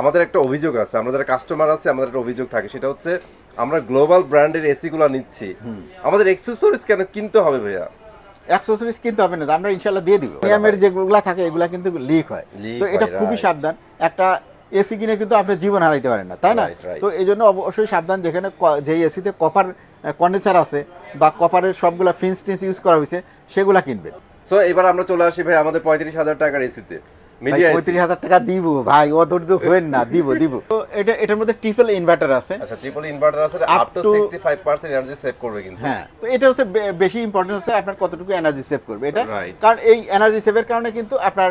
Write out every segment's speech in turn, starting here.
আমাদের একটা অভিযোগ আছে আমরা যারা কাস্টমার আছে আমাদের একটা অভিযোগ থাকে সেটা হচ্ছে আমরা গ্লোবাল ব্র্যান্ডের এসি গুলো নিচ্ছি আমাদের এক্সেসরিজ কেন কিনতে হবে ভাইয়া অ্যাক্সেসরিজ কিনতে হবে না আমরা ইনশাল্লাহ দিয়ে দিব নিয়মের যেগুলো থাকে এগুলো কিন্তু লিক হয় তো এটা খুবই সাবধান একটা এসি কিনে কিন্তু আপনি জীবন হারাইতে পারেন না তাই না তো এই জন্য অবশ্যই সাবধান যেখানে যে এসিতে কপার কন্ডেন্সার আছে বা কপারের সবগুলো ফিন্স টিন্স ইউজ করা হয়েছে সেগুলো কিনবেন সো এবার আমরা চলে আসি ভাই আমাদের পঁয়ত্রিশ হাজার টাকার এসিতে আপনার কতটুকু এনার্জি সেভ করবে কারণ এই এনার্জি কারণে কিন্তু আপনার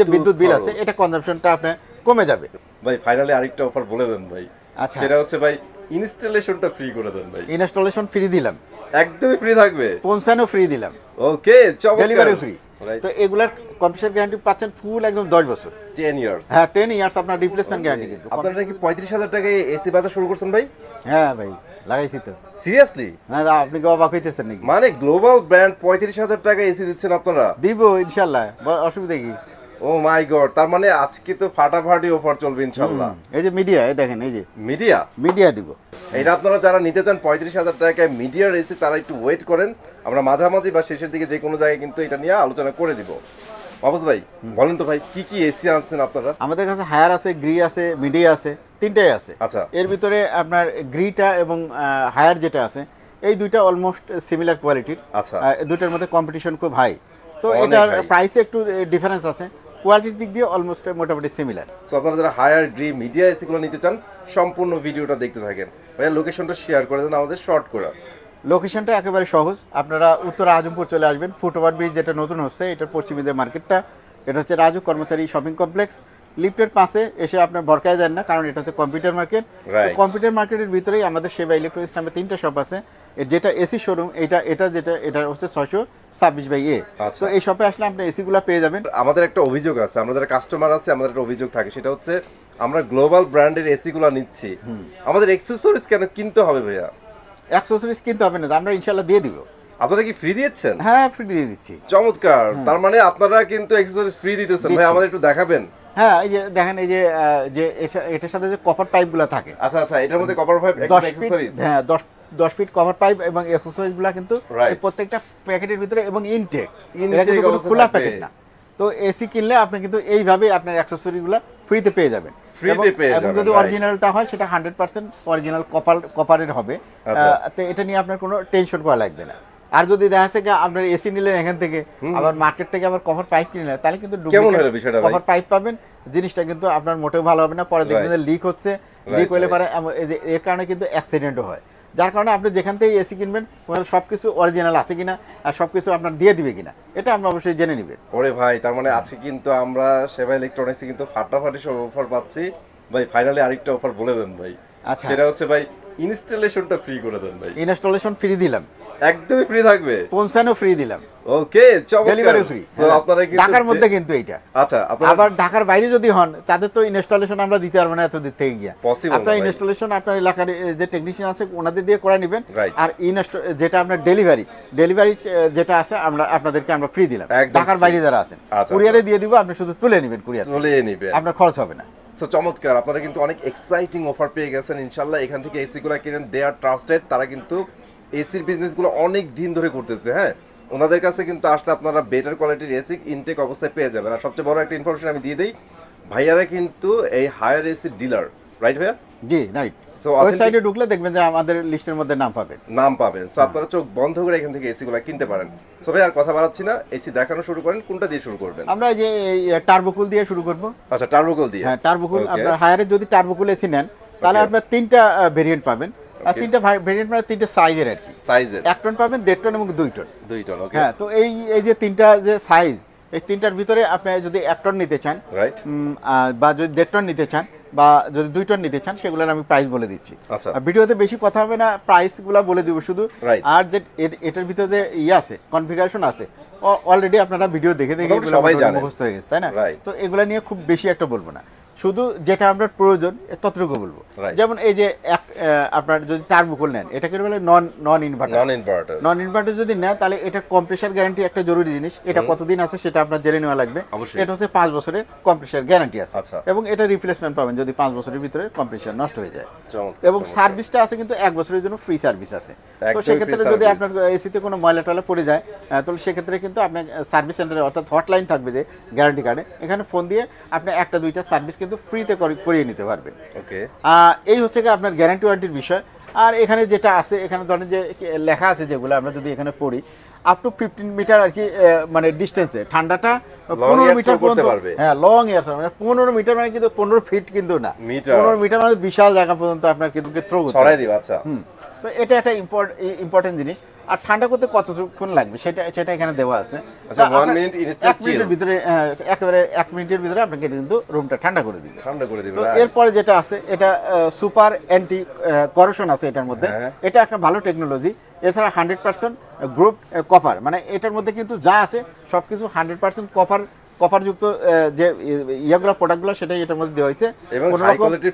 যে বিদ্যুৎ বিল আছে এটা কনজাম্পশনটা আপনার কমে যাবে ভাই ফাইনালি আরেকটা অফার বলে দেন ভাই আচ্ছা সেটা হচ্ছে ভাই ইনস্টলেশনটা ফ্রি করে দেন ভাই ইনস্টলেশন ফ্রি দিলাম একদমই ফ্রি থাকবে ফ্রি দিলাম ওকে ডেলিভারি ফ্রি তো এগুলার গ্যারান্টি পাচ্ছেন ফুল একদম 10 বছর 10 ইয়ার্স হ্যাঁ 10 ইয়ার্স আপনার রিপ্লেসমেন্ট গ্যারান্টি কিন্তু আপনারা কি 35000 টাকায় এসি বাজার শুরু করছেন ভাই হ্যাঁ ভাই লাগাইছি তো সিরিয়াসলি না না আপনি কি অবাক হইতেছেন নাকি মানে গ্লোবাল ব্র্যান্ড 35000 টাকা এসি দিচ্ছেন আপনারা দিব ইনশাআল্লাহ অসুবিধা কি ও মাই গড তার মানে আজকে তো ফাটাফাটি অফার চলবে ইনশাআল্লাহ এই যে মিডিয়া এই দেখেন এই যে মিডিয়া মিডিয়া দিব এটা আপনারা যারা নিতে চান পঁয়ত্রিশ হাজার টাকায় মিডিয়ার এসে তারা একটু ওয়েট করেন আমরা মাঝামাঝি বা শেষের দিকে যে কোনো জায়গায় কিন্তু এটা নিয়ে আলোচনা করে দিব অবস ভাই বলেন তো ভাই কি কি এসি আনছেন আপনারা আমাদের কাছে হায়ার আছে গ্রি আছে মিডিয়া আছে তিনটাই আছে আচ্ছা এর ভিতরে আপনার গ্রিটা এবং হায়ার যেটা আছে এই দুইটা অলমোস্ট সিমিলার কোয়ালিটির আচ্ছা দুইটার মধ্যে কম্পিটিশন খুব হাই তো এটার প্রাইসে একটু ডিফারেন্স আছে কোয়ালিটির দিক দিয়ে অলমোস্ট মোটামুটি সিমিলার সো আপনারা যারা হায়ার গ্রি মিডিয়া এসিগুলো নিতে চান সম্পূর্ণ ভিডিওটা দেখতে থাকেন ভাইয়া লোকেশনটা শেয়ার করে দেন আমাদের শর্ট করে লোকেশনটা একেবারে সহজ আপনারা উত্তর আজমপুর চলে আসবেন ফুটওভার ব্রিজ যেটা নতুন হচ্ছে এটার পশ্চিমীদের মার্কেটটা এটা হচ্ছে রাজু কর্মচারী শপিং কমপ্লেক্স লিফটের পাশে এসে আপনার ভরকায় দেন না কারণ এটা হচ্ছে কম্পিউটার মার্কেট কম্পিউটার মার্কেটের ভিতরেই আমাদের সেবা ইলেকট্রনিক্স নামে তিনটা শপ আছে যেটা এসি শোরুম এটা এটা যেটা এটা হচ্ছে ছয়শো ছাব্বিশ বাই এ আচ্ছা। তো এই শপে আসলে আপনি এসিগুলো পেয়ে যাবেন আমাদের একটা অভিযোগ আছে আমরা যারা কাস্টমার আছে আমাদের একটা অভিযোগ থাকে সেটা হচ্ছে আমরা গ্লোবাল ব্র্যান্ডের এসিগুলো নিচ্ছি আমাদের অ্যাক্সেসরিজ কেন কিনতে হবে ভাইয়া অ্যাক্সেসরিজ কিনতে হবে না আমরা ইনশাল্লাহ দিয়ে দিব আপনারা কি ফ্রি দিচ্ছেন হ্যাঁ ফ্রি দিয়ে দিচ্ছি চমৎকার তার মানে আপনারা কিন্তু অ্যাক্সেসরিজ ফ্রি দিতেছেন ভাই আমাদের একটু দেখাবেন হ্যাঁ এই যে দেখেন এই যে যে এটার সাথে যে কপার পাইপগুলো থাকে আচ্ছা আচ্ছা এটার মধ্যে কপার পাইপ 10 ফিট হ্যাঁ 10 10 ফিট কভার পাইপ এবং অ্যাকসেসরিজগুলো কিন্তু এই প্রত্যেকটা প্যাকেটের ভিতরে এবং ইনটেক এটা কিন্তু কোনো খোলা প্যাকেট না তো এসি কিনলে আপনি কিন্তু এইভাবে আপনার অ্যাকসেসরিগুলো ফ্রিতে পেয়ে যাবেন এবং যদি অরিজিনালটা হয় সেটা হান্ড্রেড পার্সেন্ট অরিজিনাল কপাল কপারের হবে আচ্ছা। তো এটা নিয়ে আপনার কোনো টেনশন করা লাগবে না আর যদি দেখা যাচ্ছে আপনার এসি নিলেন এখান থেকে আবার মার্কেট থেকে আবার কভার পাইপ কিনে নেন তাহলে কিন্তু কভার পাইপ পাবেন জিনিসটা কিন্তু আপনার মোটেও ভালো হবে না পরে দেখবেন যে লিক হচ্ছে লিক হলে পরে এর কারণে কিন্তু অ্যাক্সিডেন্টও হয় যার কারণে আপনি যেখান থেকে এসি কিনবেন ওখানে সব কিছু অরিজিনাল আছে কিনা আর সব কিছু আপনার দিয়ে দিবে কিনা এটা আপনি অবশ্যই জেনে নেবেন ওরে ভাই তার মানে আজকে কিন্তু আমরা সেবা ইলেকট্রনিক্স কিন্তু ফাটাফাটি সব অফার পাচ্ছি ভাই ফাইনালি আরেকটা অফার বলে দেন ভাই আচ্ছা সেটা হচ্ছে ভাই ইনস্টলেশনটা ফ্রি করে দেন ভাই ইনস্টলেশন ফ্রি দিলাম একদমই ফ্রি থাকবে পৌঁছানো ফ্রি দিলাম ওকে ডেলিভারি ফ্রি আপনারা কিন্তু ঢাকার মধ্যে কিন্তু এটা আচ্ছা আবার ঢাকার বাইরে যদি হন তাদের তো ইনস্টলেশন আমরা দিতে পারবো না থেকে গিয়া আপনার ইনস্টলেশন আপনার এলাকার যে টেকনিশিয়ান আছে ওনাদের দিয়ে করে নেবেন আর যেটা আপনার ডেলিভারি ডেলিভারি যেটা আছে আমরা আপনাদেরকে আমরা ফ্রি দিলাম ঢাকার বাইরে যারা আছেন কুরিয়ারে আচ্ছা, আচ্ছা। দিয়ে দিব আপনি শুধু তুলে নেবেন কুরিয়ার তুলে নেবেন আপনার খরচ হবে না সো চমৎকার আপনারা কিন্তু অনেক এক্সাইটিং অফার পেয়ে গেছেন ইনশাল্লাহ এখান থেকে এসিগুলো কিনেন দে আর ট্রাস্টেড তারা কিন্তু এসির বিজনেসগুলো অনেক দিন ধরে করতেছে হ্যাঁ ওনাদের কাছে কিন্তু আসলে আপনারা বেটার কোয়ালিটির এসি ইনটেক অবস্থায় পেয়ে যাবেন আর সবচেয়ে বড় একটা ইনফরমেশন আমি দিয়ে দিই ভাইয়ারা কিন্তু এই হায়ার এসি ডিলার রাইট ভাইয়া জি রাইট সো ওয়েবসাইটে ঢুকলে দেখবেন যে আমাদের লিস্টের মধ্যে নাম পাবেন নাম পাবেন সো হ্যাঁ। আপনারা চোখ বন্ধ করে এখান থেকে এসি গুলো কিনতে পারেন সো ভাই আর কথা বাড়াচ্ছি না এসি দেখানো শুরু করেন কোনটা দিয়ে শুরু করবেন আমরা যে টার্বোকুল দিয়ে শুরু করব আচ্ছা টার্বোকুল দিয়ে হ্যাঁ টার্বোকুল আপনারা হায়ারে যদি টার্বোকুল এসি নেন তাহলে আপনারা তিনটা ভেরিয়েন্ট পাবেন তিনটা ভেরিয়েন্ট মানে তিনটা সাইজের আর কি সাইজের এক টন পাবেন দেড় টন এবং দুই টন দুই টন ওকে হ্যাঁ তো এই এই যে তিনটা যে সাইজ এই তিনটার ভিতরে আপনি যদি এক টন নিতে চান রাইট বা যদি দেড় টন নিতে চান বা যদি দুই টন নিতে চান সেগুলোর আমি প্রাইস বলে দিচ্ছি আচ্ছা। ভিডিওতে বেশি কথা হবে না প্রাইসগুলো বলে দিব শুধু আর যে এটার ভিতরে যে ইয়ে আছে কনফিগারেশন আছে অলরেডি আপনারা ভিডিও দেখে দেখে এগুলো মুখস্থ হয়ে গেছে তাই না তো এগুলো নিয়ে খুব বেশি একটা বলবো না শুধু যেটা আপনার প্রয়োজন ততটুকু বলবো যেমন এই যে আপনার যদি টার্বোকোল নেন এটা কি বলে non non inverter non inverter non inverter যদি নেয় তাহলে এটা কম্প্রেশার গ্যারান্টি একটা জরুরি জিনিস এটা কতদিন আছে সেটা আপনার জেনে নেওয়া লাগবে এটা হচ্ছে পাঁচ বছরের কম্প্রেশার গ্যারান্টি আছে আচ্ছা। এবং এটা রিপ্লেসমেন্ট পাবেন যদি পাঁচ বছরের ভিতরে কম্প্রেশার নষ্ট হয়ে যায় এবং সার্ভিসটা আছে কিন্তু এক বছরের জন্য ফ্রি সার্ভিস আছে তো সেক্ষেত্রে যদি আপনার এসিতে কোনো ময়লা টয়লা পড়ে যায় তাহলে সেক্ষেত্রে কিন্তু আপনার সার্ভিস সেন্টারে অর্থাৎ হটলাইন থাকবে যে গ্যারান্টি কার্ডে এখানে ফোন দিয়ে আপনি একটা দুইটা সার্ভিস কিন্তু ফ্রিতে করিয়ে নিতে পারবেন ওকে এই হচ্ছে আপনার গ্যারান্টি ওয়ারেন্টির বিষয় আর এখানে যেটা আছে এখানে ধরেন যে লেখা আছে যেগুলো আমরা যদি এখানে পড়ি আপ টু ফিফটিন মিটার আর কি মানে ডিস্টেন্সে ঠান্ডাটা পনেরো মিটার পর্যন্ত হ্যাঁ লং এয়ার মানে পনেরো মিটার মানে কিন্তু পনেরো ফিট কিন্তু না পনেরো মিটার মানে বিশাল জায়গা পর্যন্ত আপনার কিন্তু ক্ষেত্র করতে আচ্ছা। হুম তো এটা একটা ইম্পর্টেন্ট জিনিস আর ঠান্ডা করতে কতক্ষণ লাগবে সেটা সেটা এখানে দেওয়া আছে আচ্ছা, ভিতরে একেবারে এক মিনিটের ভিতরে আপনাকে কিন্তু রুমটা ঠান্ডা করে দিবে ঠান্ডা করে দিবে এরপরে যেটা আছে এটা সুপার অ্যান্টি করোশন আছে এটার মধ্যে হ্যাঁ। এটা একটা ভালো টেকনোলজি এছাড়া হান্ড্রেড পার্সেন্ট গ্রুপ কপার মানে এটার মধ্যে কিন্তু যা আছে সব কিছু হান্ড্রেড পার্সেন্ট কপার কপারযুক্ত যে ইয়াগুলো প্রোডাক্টগুলো সেটাই এটার মধ্যে দেওয়া হয়েছে এবং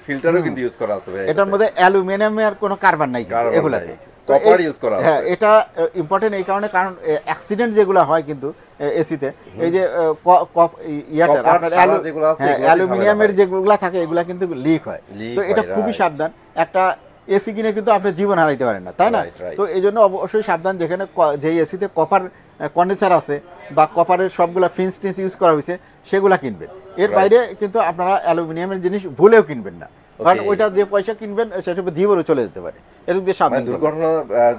ফিল্টারও কিন্তু ইউজ করা আছে এটার মধ্যে অ্যালুমিনিয়ামের কোনো কার্বন নাই এগুলাতে হ্যাঁ এটা ইম্পর্টেন্ট এই কারণে কারণ অ্যাক্সিডেন্ট যেগুলো হয় কিন্তু এসিতে এই যে হ্যাঁ, অ্যালুমিনিয়ামের যেগুলো থাকে এগুলা কিন্তু লিক হয় তো এটা খুবই হ্যাঁ। সাবধান একটা এসি কিনে কিন্তু আপনি জীবন হারাইতে পারেন না তাই না তো এই জন্য অবশ্যই সাবধান যেখানে যেই এসিতে কপার কন্ডেন্সার আছে বা কপারের সবগুলো ফিন্স টিন্স ইউজ করা হয়েছে সেগুলো কিনবেন এর বাইরে কিন্তু আপনারা অ্যালুমিনিয়ামের জিনিস ভুলেও কিনবেন না কারণ ওইটা যে পয়সা কিনবেন সেটা জীবনও চলে যেতে পারে এরকম দিয়ে সামনে দুর্ঘটনা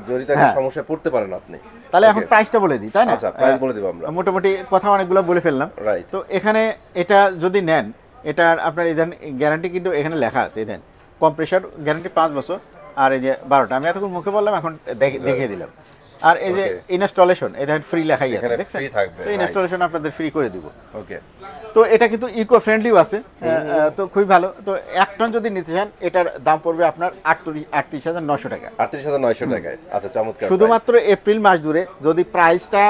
জড়িত হ্যাঁ। সমস্যা পড়তে পারেন আপনি তাহলে এখন প্রাইসটা বলে দিই তাই না আচ্ছা প্রাইস বলে দিব আমরা মোটামুটি কথা অনেকগুলো বলে ফেললাম তো এখানে এটা যদি নেন এটা আপনার এই গ্যারান্টি কিন্তু এখানে লেখা আছে এই দেন কম্প্রেসার গ্যারান্টি পাঁচ বছর আর এই যে বারোটা আমি এতক্ষণ মুখে বললাম এখন আচ্ছা। দেখিয়ে দিলাম আর এই যে ইনস্টলেশন এটা ফ্রি লেখাই আছে দেখছেন তো ইনস্টলেশন আপনাদের ফ্রি করে দিব ওকে তো এটা কিন্তু ইকো ফ্রেন্ডলিও আছে তো খুবই ভালো তো এক টন যদি নিতে চান এটার দাম পড়বে আপনার আটত্রিশ আটত্রিশ হাজার নয়শো টাকা আটত্রিশ হাজার নয়শো টাকায় আচ্ছা চমৎকার শুধুমাত্র এপ্রিল মাস ধরে যদি প্রাইসটা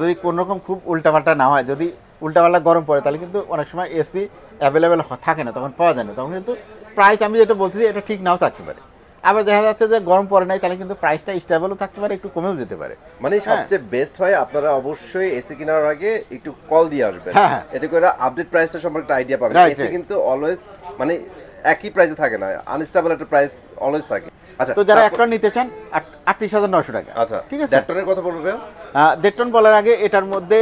যদি কোনো রকম খুব উল্টাপাল্টা না হয় যদি উল্টাপাল্টা গরম পড়ে তাহলে কিন্তু অনেক সময় এসি অ্যাভেলেবেল থাকে না তখন পাওয়া যায় না তখন কিন্তু প্রাইস আমি যেটা বলতেছি এটা ঠিক নাও থাকতে পারে আবার দেখা যাচ্ছে যে গরম পরে নাই তাহলে কিন্তু প্রাইসটা স্টেবলও থাকতে পারে একটু কমেও যেতে পারে মানে হ্যাঁ। সবচেয়ে বেস্ট হয় আপনারা অবশ্যই এসি কেনার আগে একটু কল দিয়ে আসবেন হ্যাঁ, হ্যাঁ। এতে করে আপডেট প্রাইসটা সম্পর্কে একটা আইডিয়া পাবেন এসি কিন্তু অলওয়েজ মানে একই প্রাইসে থাকে না আনস্টেবল একটা প্রাইস অলওয়েজ থাকে আচ্ছা, তো যারা এক নিতে চান আটত্রিশ হাজার নয়শো টাকা আচ্ছা ঠিক আছে কথা দেড় টন বলার আগে এটার মধ্যে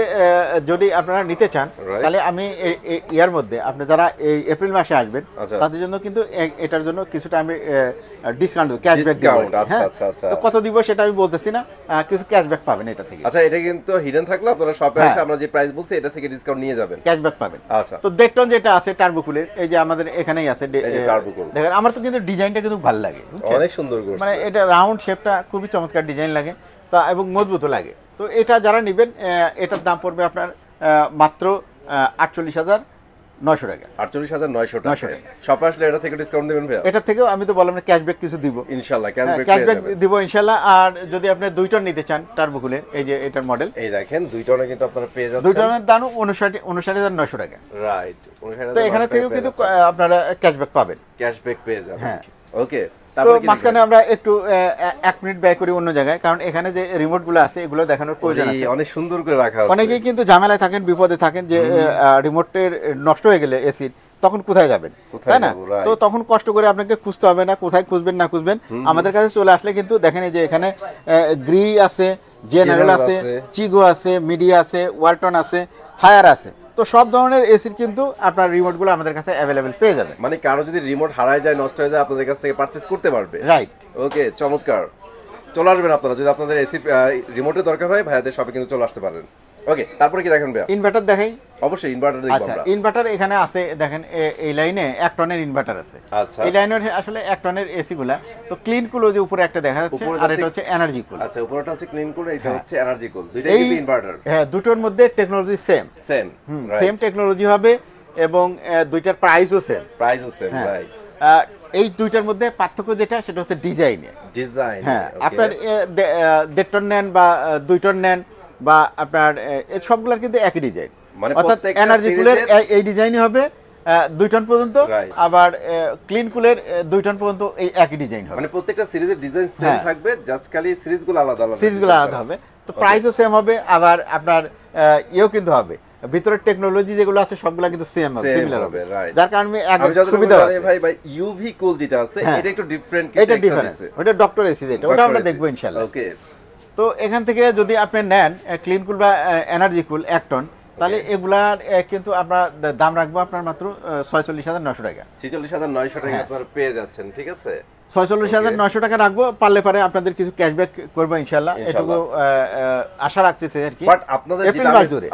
যদি আপনারা নিতে চান তাহলে আমি ইয়ার মধ্যে আপনি যারা এই এপ্রিল মাসে আসবেন আচ্ছা। তাদের জন্য কিন্তু এটার জন্য কিছুটা আমি ডিসকাউন্ট আচ্ছা, ক্যাশব্যাক হ্যাঁ কত দিব সেটা আমি বলতেছি না কিছু ক্যাশব্যাক পাবেন এটা থেকে আচ্ছা এটা কিন্তু হিডেন থাকলে আপনারা হ্যাঁ। সব আমরা যে প্রাইস বলছি এটা থেকে ডিসকাউন্ট নিয়ে যাবেন ক্যাশব্যাক পাবেন আচ্ছা তো দেড় টন যেটা আছে টার্বুকুলের এই যে আমাদের এখানেই আছে দেখেন আমার তো কিন্তু ডিজাইনটা কিন্তু ভালো লাগে অনেক সুন্দর মানে এটা রাউন্ড শেপটা খুবই চমৎকার ডিজাইন লাগে তা এবং মজবুতও লাগে তো এটা যারা নেবেন এটার দাম পড়বে আপনার মাত্র আটচল্লিশ হাজার নয়শো টাকা আটচল্লিশ হাজার নয়শো নয়শো টাকা শপে আসলে এটা থেকে ডিসকাউন্ট দেবেন ভাই এটা থেকেও আমি তো বললাম ক্যাশব্যাক কিছু দিব ইনশাল্লাহ ক্যাশব্যাক দিব ইনশাল্লাহ আর যদি আপনি দুই টন নিতে চান টার্বোকুলের এই যে এটার মডেল এই দেখেন দুই টনে কিন্তু আপনারা পেয়ে যাবেন দুই টনের দাম উনষাট উনষাট হাজার নয়শো টাকা রাইট তো এখানে থেকেও কিন্তু আপনারা ক্যাশব্যাক পাবেন ক্যাশব্যাক পেয়ে যাবেন হ্যাঁ ওকে তো মাঝখানে আমরা একটু এক মিনিট ব্যয় করি অন্য জায়গায় কারণ এখানে যে রিমোট গুলো আছে এগুলো দেখানোর প্রয়োজন আছে অনেক সুন্দর করে রাখা অনেকেই কিন্তু ঝামেলায় থাকেন বিপদে থাকেন যে রিমোটের নষ্ট হয়ে গেলে এসির তখন কোথায় যাবেন তাই না তো তখন কষ্ট করে আপনাকে খুঁজতে হবে না কোথায় খুঁজবেন না খুঁজবেন আমাদের কাছে চলে আসলে কিন্তু দেখেন যে এখানে গ্রি আছে জেনারেল আছে চিগো আছে মিডিয়া আছে ওয়ালটন আছে হায়ার আছে তো সব ধরনের এসির কিন্তু আপনার রিমোটগুলো আমাদের কাছে অ্যাভেলেবেল পেয়ে যাবে মানে কারো যদি রিমোট হারায় যায় নষ্ট হয়ে যায় আপনাদের কাছ থেকে পারচেস করতে পারবে রাইট ওকে চমৎকার চলে আসবেন আপনারা যদি আপনাদের এসি রিমোটের দরকার হয় ভাইয়াদের সবাই কিন্তু চলে আসতে পারেন ওকে তারপরে কি দেখেন ইনভার্টার দেখাই অবশ্যই ইনভার্টার দেখব আচ্ছা ইনভার্টার এখানে আছে দেখেন এই লাইনে 1 টনের ইনভার্টার আছে আচ্ছা এই লাইনের আসলে 1 টনের এসি গুলা তো ক্লিন কুল যে উপরে একটা দেখা যাচ্ছে আর এটা হচ্ছে এনার্জি কুল আচ্ছা হচ্ছে ক্লিন কুল এটা হ্যাঁ। হচ্ছে এনার্জি কুল দুইটাই ইনভার্টার হ্যাঁ দুটোর মধ্যে technology same same same technology হবে এবং দুইটার প্রাইসও সেম প্রাইসও সেম রাইট এই দুইটার মধ্যে পার্থক্য যেটা সেটা হচ্ছে ডিজাইনে ডিজাইন হ্যাঁ আপনার দেড় টন নেন বা দুই টন নেন বা আপনার সবগুলোর কিন্তু একই ডিজাইন মানে অর্থাৎ এনার্জি কুলের এই ডিজাইনই হবে দুই টন পর্যন্ত আবার ক্লিন কুলের দুই টন পর্যন্ত এই একই ডিজাইন হবে মানে প্রত্যেকটা সিরিজের ডিজাইন সেম থাকবে জাস্ট খালি সিরিজগুলো আলাদা আলাদা সিরিজগুলো আলাদা হবে তো প্রাইসও সেম হবে আবার আপনার ইয়েও কিন্তু হবে ভিতরের টেকনোলজি যেগুলো আছে সবগুলো কিন্তু সেম হবে সিমিলার হবে যার কারণে আগে সুবিধা আছে ভাই ভাই ইউভি কুল যেটা আছে হ্যাঁ। এটা একটু ডিফারেন্ট এটা ডিফারেন্ট ওটা ডক্টর এসি যেটা ওটা আমরা দেখবো ইনশাআল্লাহ ওকে তো এখান থেকে যদি আপনি নেন ক্লিন কুল বা এনার্জি কুল এক টন তাহলে এগুলার কিন্তু আপনার দাম রাখবো আপনার মাত্র ছয়চল্লিশ হাজার নয়শো টাকা ছিচল্লিশ হাজার নয়শো টাকা হ্যাঁ। আপনার পেয়ে যাচ্ছেন ঠিক আছে ছয়চল্লিশ হাজার নয়শো টাকা রাখবো পারলে পারে আপনাদের কিছু ক্যাশব্যাক করবো ইনশাল্লাহ এটুকু আশা রাখতেছে আর কি বাট আপনাদের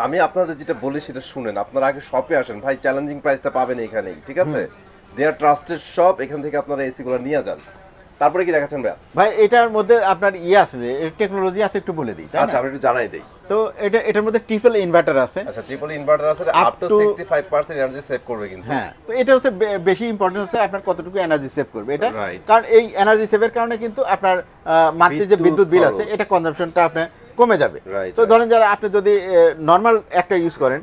আমি আপনাদের যেটা বলি সেটা শুনেন আপনারা আগে শপে আসেন ভাই চ্যালেঞ্জিং প্রাইসটা পাবেন এখানেই ঠিক আছে দে আর ট্রাস্টেড শপ এখান থেকে আপনারা এসিগুলো নিয়ে যান তারপরে কি দেখাচ্ছেন ভাই ভাই এটার মধ্যে আপনার ইয়ে আছে যে টেকনোলজি আছে একটু বলে দিই আচ্ছা আমি একটু জানাই দেই তো এটা এটার মধ্যে ট্রিপল ইনভার্টার আছে আচ্ছা ট্রিপল ইনভার্টার আছে আপ টু 65% এনার্জি সেভ করবে কিন্তু হ্যাঁ তো এটা হচ্ছে বেশি ইম্পর্টেন্ট হচ্ছে আপনার কতটুকু এনার্জি সেভ করবে এটা কারণ এই এনার্জি সেভের কারণে কিন্তু আপনার মাসে যে বিদ্যুৎ বিল আছে এটা কনজাম্পশনটা আপনার কমে যাবে তো ধরেন যারা আপনি যদি নর্মাল একটা ইউজ করেন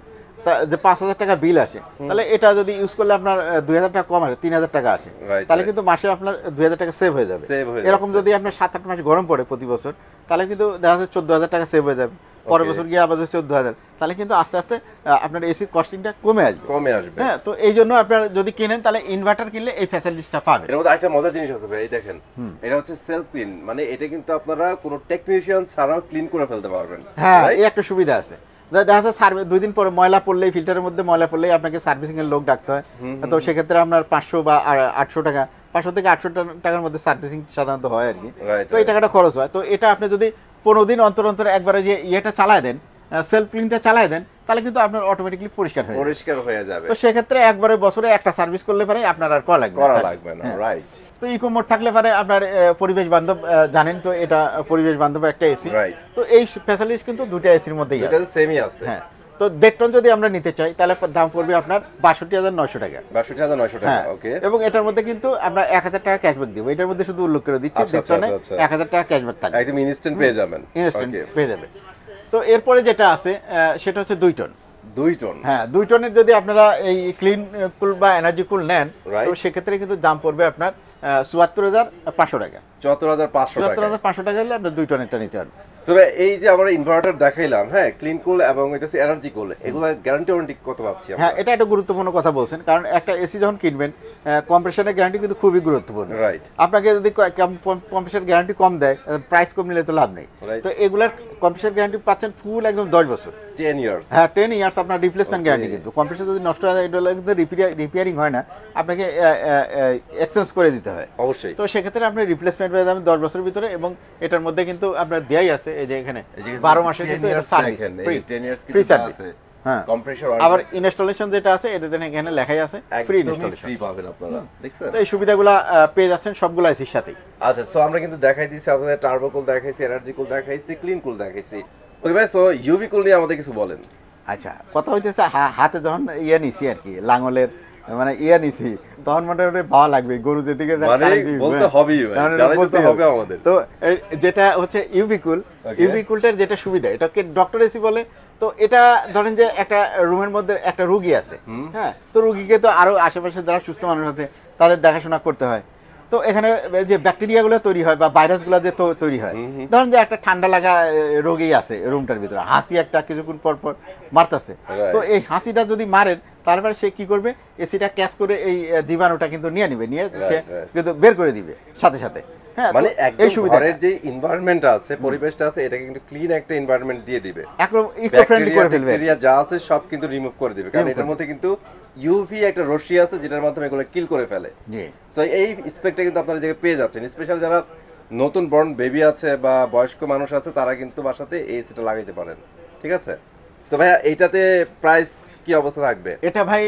যে পাঁচ হাজার টাকা বিল আসে তাহলে এটা যদি ইউজ করলে আপনার দুই হাজার টাকা কম আসে তিন হাজার টাকা আসে তাহলে কিন্তু মাসে আপনার দুই হাজার টাকা সেভ হয়ে যাবে এরকম যদি আপনার সাত আট মাস গরম পড়ে প্রতি বছর তাহলে কিন্তু দেখা যাচ্ছে চোদ্দ হাজার টাকা সেভ হয়ে যাবে পরের বছর গিয়ে আবার চোদ্দ হাজার তাহলে কিন্তু আস্তে আস্তে আপনার এসির কস্টিংটা কমে আসবে কমে আসবে হ্যাঁ তো এই জন্য আপনার যদি কিনেন তাহলে ইনভার্টার কিনলে এই ফ্যাসিলিটিসটা পাবে এর মধ্যে একটা মজার জিনিস আছে ভাই দেখেন এটা হচ্ছে সেলফ ক্লিন মানে এটা কিন্তু আপনারা কোনো টেকনিশিয়ান ছাড়াও ক্লিন করে ফেলতে পারবেন হ্যাঁ এই একটা সুবিধা আছে দেখা যাচ্ছে সার্ভে দুই দিন পরে ময়লা পড়লেই ফিল্টারের মধ্যে ময়লা পড়লেই আপনাকে সার্ভিসিং এর লোক ডাকতে হয় তো সেক্ষেত্রে আপনার পাঁচশো বা আটশো টাকা পাঁচশো থেকে আটশো টাকার মধ্যে সার্ভিসিং সাধারণত হয় আর কি তো এই টাকাটা খরচ হয় তো এটা আপনি যদি পনেরো দিন অন্তর অন্তর একবার যে ইয়েটা চালায় দেন সেলফ ক্লিনটা চালায় দেন তাহলে কিন্তু আপনার অটোমেটিকলি পরিষ্কার হয়ে পরিষ্কার হয়ে যাবে তো সেক্ষেত্রে একবারে বছরে একটা সার্ভিস করলে পারে আপনার আর করা লাগবে করা লাগবে না রাইট হ্যাঁ। তো ইকো মোড থাকলে পারে আপনার পরিবেশ বান্ধব জানেন তো এটা পরিবেশ বান্ধব একটা এসি রাইট তো এই ফ্যাসিলিটিস কিন্তু দুটো এসির মধ্যেই আছে এটা সেমই আছে হ্যাঁ তো দেড় যদি আমরা নিতে চাই তাহলে দাম পড়বে আপনার বাষট্টি হাজার নয়শো টাকা বাষট্টি হাজার নয়শো টাকা ওকে হ্যাঁ। এবং এটার মধ্যে কিন্তু আমরা এক হাজার টাকা ক্যাশব্যাক দিব এটার মধ্যে শুধু উল্লেখ করে দিচ্ছি দেড় আচ্ছা, টনে আচ্ছা, আচ্ছা, এক হাজার টাকা ক্যাশব্যাক থাকবে একদম ইনস্ট্যান্ট পেয়ে যাবেন ইনস্ট্যান্ট পেয়ে যাবেন তো এরপরে যেটা আছে সেটা হচ্ছে দুই টন দুই টন হ্যাঁ দুই টনের যদি আপনারা এই ক্লিন কুল বা এনার্জি কুল নেন তো সেক্ষেত্রে কিন্তু দাম পড়বে আপনার চুয়াত্তর হাজার পাঁচশো টাকা চুয়াত্তর হাজার পাঁচশো চুয়াত্তর হাজার পাঁচশো টাকা হলে আপনার দুই টনেরটা নিতে হবে এই যে আমরা ইনভার্টার দেখাইলাম হ্যাঁ ক্লিন কুল এবং হইতাছে এনার্জি কুল এগুলো গ্যারান্টি ওয়ারেন্টি কত পাচ্ছি হ্যাঁ এটা একটা গুরুত্বপূর্ণ কথা বলছেন কারণ একটা এসি যখন কিনবেন কম্প্রেশনের গ্যারান্টি কিন্তু খুবই গুরুত্বপূর্ণ রাইট আপনাকে যদি কম্প্রেশন গ্যারান্টি কম দেয় প্রাইস কম নিলে তো লাভ নেই তো এগুলার কম্প্রেশন গ্যারান্টি পাচ্ছেন ফুল একদম দশ বছর 10 হ্যাঁ 10 আপনার রিপ্লেসমেন্ট গ্যারান্টি কিন্তু কম্পিউটার যদি নষ্ট হয় এটা রিপেয়ারিং হয় না আপনাকে এক্সচেঞ্জ করে দিতে হয় অবশ্যই তো আপনি রিপ্লেসমেন্ট পেয়ে যাবেন 10 বছরের ভিতরে এবং এটার মধ্যে কিন্তু আপনার দেয়াই আছে এই যে এখানে 12 মাসের কিন্তু এটা সার্ভিস 10 ফ্রি সার্ভিস যেটা আছে এটা এখানে লেখাই আছে পেয়ে যাচ্ছেন সবগুলো এসির সাথে আচ্ছা আমরা কিন্তু দেখাই আপনাদের টার্বো দেখাইছি এনার্জি কুল দেখাইছি ক্লিন কুল দেখাইছি ওকে ভাই সো ইউবিকুল নিয়ে আমাদের কিছু বলেন আচ্ছা কথা হইতেছে হাতে যখন ইয়ে নিছি আর কি লাঙলের মানে ইয়ে নিছি তখন মোটামুটি ভালো লাগবে গরু যেদিকে মানে মানে তো যেটা হচ্ছে ইউবিকুল ইউবিকুলটার যেটা সুবিধা এটাকে ডক্টর এসি বলে তো এটা ধরেন যে একটা রুমের মধ্যে একটা রুগী আছে হ্যাঁ তো রুগীকে তো আরো আশেপাশে যারা সুস্থ মানুষ আছে তাদের দেখাশোনা করতে হয় তো এখানে যে ব্যাকটেরিয়াগুলো তৈরি হয় বা ভাইরাসগুলো যে তৈরি হয় ধরেন যে একটা ঠান্ডা লাগা রোগী আছে রুমটার ভিতরে হাসি একটা কিছুক্ষণ পর পর মারতেছে তো এই হাসিটা যদি মারেন তারপরে সে কি করবে এসিটা ক্যাচ করে এই জীবাণুটা কিন্তু নিয়ে নিবে নিয়ে সে কিন্তু বের করে দিবে সাথে সাথে হ্যাঁ, মানে ঘরের যে এনवायरमेंट আছে পরিবেশটা আছে কিন্তু ক্লিন একটা এনवायरमेंट দিয়ে দিবে ইকো ফ্রেন্ডলি করে ফেলবে ব্যাকটেরিয়া যা আছে সব কিন্তু রিমুভ করে দিবে কারণ এটার মধ্যে কিন্তু ইউভি একটা রশ্মি আছে যেটার মাধ্যমে এগুলো কিল করে ফেলে সো এই স্পেকটা কিন্তু আপনারা পেয়ে যাচ্ছেন স্পেশাল যারা নতুন বর্ন বেবি আছে বা বয়স্ক মানুষ আছে তারা কিন্তু বাসাতে এই সিটা লাগাইতে পারেন ঠিক আছে তো ভাইয়া এইটাতে প্রাইস কি অবস্থা থাকবে এটা ভাই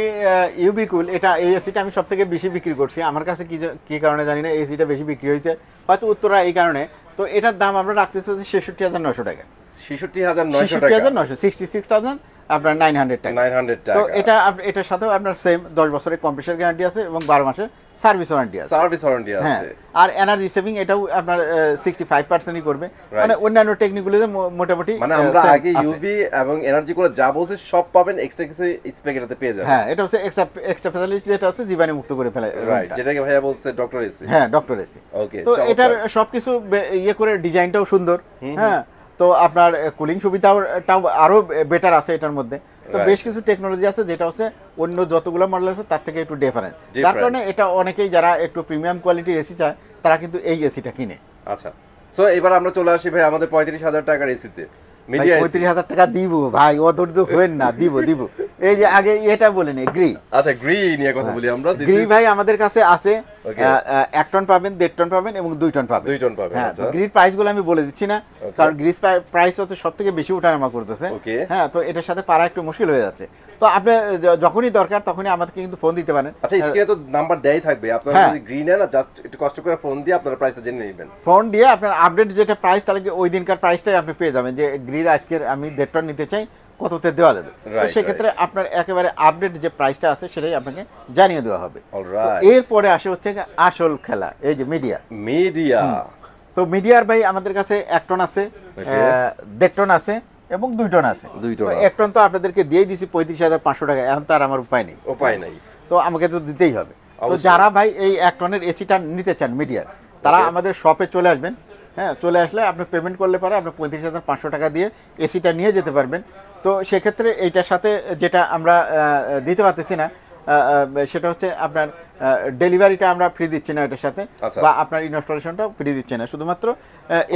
ইউবিকুল এটা এই এসিটা আমি সব থেকে বেশি বিক্রি করছি আমার কাছে কি কি কারণে জানি না এসিটা বেশি বিক্রি হয়েছে হয়তো উত্তরা এই কারণে তো এটার দাম আমরা রাখতেছি হচ্ছে ছেষট্টি হাজার নশো টাকা আপনার এটার আপনার সেম দশ বছরের গ্যারান্টি আছে এবং বারো মাসের সার্ভিস হ্যাঁ, আর এনার্জি সেভিং এটাও আপনার মানে অন্যান্য মোটামুটি মানে এবং এনার্জি গুলো যা বলছে সব পাবেন এক্সট্রা কিছু পেয়ে যাবেন হ্যাঁ এটা হচ্ছে এক্সট্রা এক্সট্রা যেটা মুক্ত করে ফেলে যেটাকে ভাইয়া বলছে ডক্টর হ্যাঁ ডক্টর ওকে তো এটার সবকিছু ইয়ে করে ডিজাইনটাও সুন্দর হ্যাঁ তো আপনার কুলিং সুবিধাটাও আরও বেটার আছে এটার মধ্যে তো বেশ কিছু টেকনোলজি আছে যেটা হচ্ছে অন্য যতগুলো মডেল আছে তার থেকে একটু ডিফারেন্স তার কারণে এটা অনেকেই যারা একটু প্রিমিয়াম কোয়ালিটির এসি চায় তারা কিন্তু এই এসিটা কিনে আচ্ছা তো এবার আমরা চলে আসি ভাই আমাদের পঁয়ত্রিশ হাজার টাকার এসিতে পঁয়ত্রিশ হাজার টাকা দিব ভাই অত হয়ে না দিব দিব এই যে আগে এটা গ্রি আচ্ছা গ্রি নিয়ে কথা হ্যাঁ। বলি আমরা গ্রি ভাই আমাদের কাছে আছে এক টন পাবেন দেড় টন পাবেন এবং দুই টন পাবেন দুই টন পাবেন হ্যাঁ আচ্ছা। গ্রির আমি বলে দিচ্ছি না কারণ প্রাইস হচ্ছে সব থেকে বেশি করতেছে হ্যাঁ তো এটার সাথে পারা একটু মুশকিল হয়ে যাচ্ছে তো আপনি যখনই দরকার তখনই আমাদেরকে কিন্তু ফোন দিতে পারেন আচ্ছা স্ক্রিনে হ্যাঁ। তো নাম্বার দেই থাকবে আপনারা হ্যাঁ। যদি গ্রিন না জাস্ট একটু কষ্ট করে ফোন দিয়ে আপনারা প্রাইসটা জেনে নেবেন ফোন দিয়ে আপনার আপডেট যেটা প্রাইস তাহলে ওই দিনকার প্রাইসটাই আপনি পেয়ে যাবেন যে গ্রির আজকের আমি দেড় টন নিতে চাই কততে দেওয়া যাবে তো সেক্ষেত্রে আপনার একেবারে আপডেট যে প্রাইসটা আছে সেটাই আপনাকে জানিয়ে দেওয়া হবে এরপরে আসে হচ্ছে আসল খেলা এই যে মিডিয়া মিডিয়া তো মিডিয়ার ভাই আমাদের কাছে এক টন আছে দেড় টন আছে এবং দুই টন আছে এক টন তো আপনাদেরকে দিয়ে দিয়েছি পঁয়ত্রিশ হাজার পাঁচশো টাকা এখন তো আর আমার উপায় নেই উপায় নেই তো আমাকে তো দিতেই হবে তো যারা ভাই এই এক টনের এসিটা নিতে চান মিডিয়ার তারা আমাদের শপে চলে আসবেন হ্যাঁ চলে আসলে আপনি পেমেন্ট করলে পারে আপনি পঁয়ত্রিশ হাজার পাঁচশো টাকা দিয়ে এসিটা নিয়ে যেতে পারবেন তো সেক্ষেত্রে এইটার সাথে যেটা আমরা দিতে পারতেছি না সেটা হচ্ছে আপনার ডেলিভারিটা আমরা ফ্রি দিচ্ছি না এটার সাথে আচ্ছা। বা আপনার ইনস্টলেশনটাও ফ্রি দিচ্ছি না শুধুমাত্র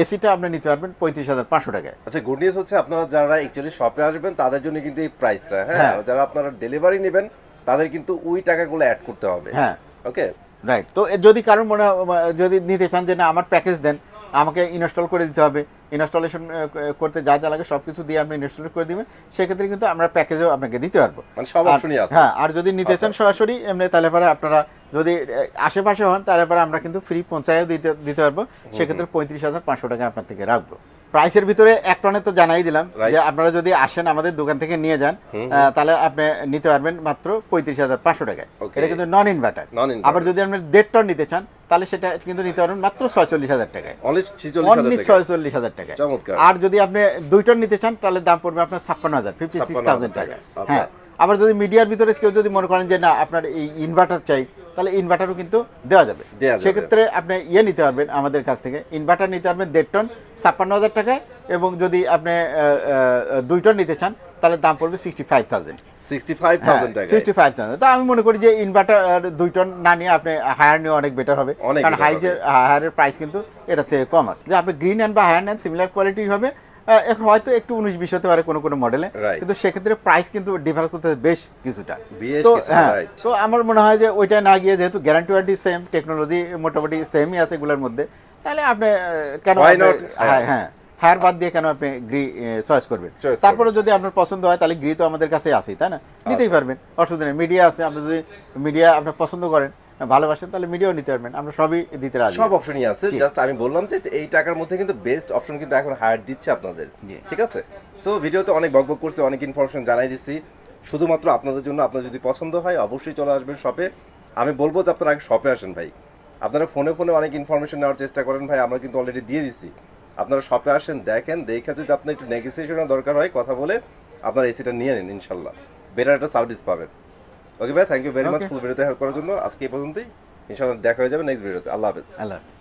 এসিটা আপনি নিতে পারবেন পঁয়ত্রিশ হাজার পাঁচশো টাকায় আচ্ছা গুড নিউজ হচ্ছে আপনারা যারা অ্যাকচুয়ালি শপে আসবেন তাদের জন্য কিন্তু এই প্রাইসটা হ্যাঁ? হ্যাঁ যারা আপনারা ডেলিভারি নেবেন তাদের কিন্তু ওই টাকাগুলো অ্যাড করতে হবে হ্যাঁ ওকে রাইট তো যদি কারণ মনে যদি নিতে চান যে না আমার প্যাকেজ দেন আমাকে ইনস্টল করে দিতে হবে ইনস্টলেশন করতে যা যা লাগে সবকিছু দিয়ে আপনি ইনস্টল করে দিবেন সেক্ষেত্রে কিন্তু আমরা প্যাকেজও আপনাকে দিতে পারবো মানে হ্যাঁ আর যদি নিতে চান আচ্ছা। সরাসরি এমনি তাহলে পরে আপনারা যদি আশেপাশে হন তাহলে পরে আমরা কিন্তু ফ্রি পঞ্চায়েত দিতে দিতে পারবো সেক্ষেত্রে পঁয়ত্রিশ হাজার পাঁচশো টাকা আপনার থেকে রাখবো প্রাইসের ভিতরে এক টনে তো জানাই দিলাম যে আপনারা যদি আসেন আমাদের দোকান থেকে নিয়ে যান তাহলে আপনি নিতে পারবেন মাত্র পঁয়ত্রিশ হাজার পাঁচশো টাকায় এটা কিন্তু নন ইনভার্টার আবার যদি আপনি দেড় টন নিতে চান তাহলে সেটা কিন্তু নিতে পারবেন মাত্র ছয়চল্লিশ হাজার টাকায় ছয়চল্লিশ হাজার টাকায় আর যদি আপনি দুইটার নিতে চান তাহলে দাম পড়বে আপনার ছাপ্পান্ন হাজার ফিফটি সিক্স থাউজেন্ড টাকা হ্যাঁ আবার যদি মিডিয়ার ভিতরে কেউ যদি মনে করেন যে না আপনার এই ইনভার্টার চাই তাহলে ইনভার্টারও কিন্তু দেওয়া যাবে সেক্ষেত্রে আপনি ইয়ে নিতে পারবেন আমাদের কাছ থেকে ইনভার্টার নিতে পারবেন দেড় টন ছাপ্পান্ন হাজার টাকায় এবং যদি আপনি দুইটা নিতে চান তাহলে দাম পড়বে সিক্সটি ফাইভ থাউজেন্ড সিক্সটি তো আমি মনে করি যে ইনভার্টার দুই টন না নিয়ে আপনি হায়ার নিয়ে অনেক বেটার হবে কারণ হাইজের হায়ারের প্রাইস কিন্তু এটা থেকে কম আছে যে আপনি গ্রিন অ্যান্ড বা হায়ার নেন সিমিলার কোয়ালিটি হবে এখন হয়তো একটু উনিশ বিশ হতে পারে কোনো কোনো মডেলে কিন্তু সেক্ষেত্রে প্রাইস কিন্তু ডিফার করতে বেশ কিছুটা তো হ্যাঁ তো আমার মনে হয় যে ওইটা না গিয়ে যেহেতু গ্যারান্টি ওয়ারেন্টি সেম টেকনোলজি মোটামুটি সেমই আছে এগুলোর মধ্যে তাহলে আপনি কেন হ্যাঁ হ্যাঁ, হ্যাঁ। হায়ার বাদ দিয়ে কেন আপনি গ্রি চয়েস করবেন তারপরে যদি আপনার পছন্দ হয় তাহলে গ্রি তো আমাদের কাছে আছে তাই না আচ্ছা। নিতেই পারবেন অসুবিধা নেই মিডিয়া আছে আপনি যদি মিডিয়া আপনার পছন্দ করেন ভালোবাসেন তাহলে মিডিয়াও নিতে পারবেন আমরা সবই দিতে রাজি সব অপশনই আছে জাস্ট আমি বললাম যে এই টাকার মধ্যে কিন্তু বেস্ট অপশন কিন্তু এখন হায়ার দিচ্ছে আপনাদের ঠিক আছে সো ভিডিওতে অনেক বকবক করছে অনেক ইনফরমেশন জানাই শুধুমাত্র আপনাদের জন্য আপনার যদি পছন্দ হয় অবশ্যই চলে আসবেন শপে আমি বলবো যে আপনারা আগে শপে আসেন ভাই আপনারা ফোনে ফোনে অনেক ইনফরমেশন নেওয়ার চেষ্টা করেন ভাই আমরা কিন্তু অলরেডি দিয়ে দিচ্ছি আপনারা শপে আসেন দেখেন দেখে যদি আপনার একটু নেগোসিয়েশনের দরকার হয় কথা বলে আপনারা এসিটা নিয়ে নিন ইনশাল্লাহ বেটার একটা সার্ভিস পাবেন ওকে ভাই thank you very much full ভিডিওতে হেল্প করার জন্য আজকে এই পর্যন্তই ইনশাল্লাহ দেখা হয়ে যাবে নেক্সট ভিডিওতে আল্লাহ হাফেজ আল্লাহ হাফেজ